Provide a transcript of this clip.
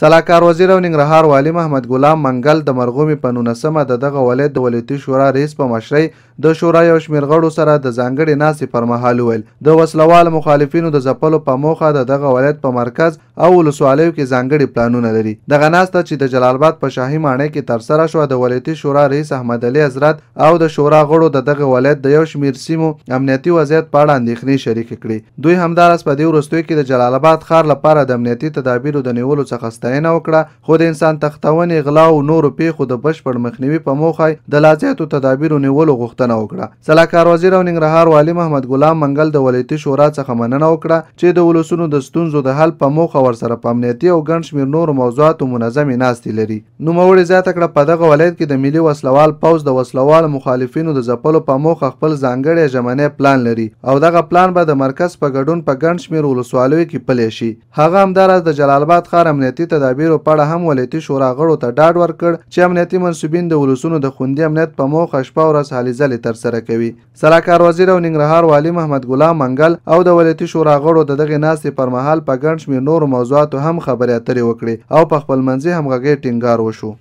سلاکار وزیر او ننګرهار والی محمد ګلام منګل د مرغومي په نولسمه د دغه ولایت د ولایتي شورا رئیس په مشرۍ د شورا یو شمېر غړو سره د ځانګړې ناستې پر مهال وویل د وسلوال مخالفینو د ځپلو په موخه د دغه ولایت په مرکز او ولسوالیو کې ځانګړي پلانونه لري دغه ناسته چې د جلال آباد په شاهي ماڼۍ کې ترسره شوه د ولایتي شورا رئیس احمد علي حضرت او د شورا غړو د دغه ولایت د یو شمېر سیمو امنیتي وضعیت په اړه اندېښنې شریکې کړې دوی همداراز په دې وروستیو کې د جلال آباد ښار لپاره د امنیتي تدابیرو د نیولو څخه ستاینه وکړه خو د انسان تختونې غلا او نورو پیښو د بشپړ مخنیوي په موخه د لازیاتو تدابیرو نیولو غوښتنه وکړه صلاحکار وزیر او ننګرهار والي محمد ګلام منګل د ولایتي شورا څخه مننه وکړه چې د ولسونو د ستونزو د حل په موخه ورسره په امنیتي او ګڼ شمېر نورو موضوعاتو منظمې ناستې لري نوموړي زیاته کړه په دغه ولایت کې د ملي وسلوال پوځ د وسلوال مخالفینو د ځپلو په موخه خپل ځانګړی ژمنې پلان لري او دغه پلان به د مرکز په ګډون په ګڼ شمېر ولسوالیو کې پلی شي هغه همداراز د جلال آباد ښار امنیتي تدابیرو په اړه هم ولایتي شورا غړو ته ډاډ ورکړ چې امنیتي منصبین د ولسونو د خوندي امنیت په موخه شپه ورځ هلې ځلې ترسره کوي سلاکار وزیر او ننګرهار والي محمد غلام منګل او د ولایتي شورا غړو د دغه ناستې پر مهال په ګڼ شمېر نورو موضوعاتو هم خبرې اترې وکړې او په خپل منځي همغږۍ ټینګار وشو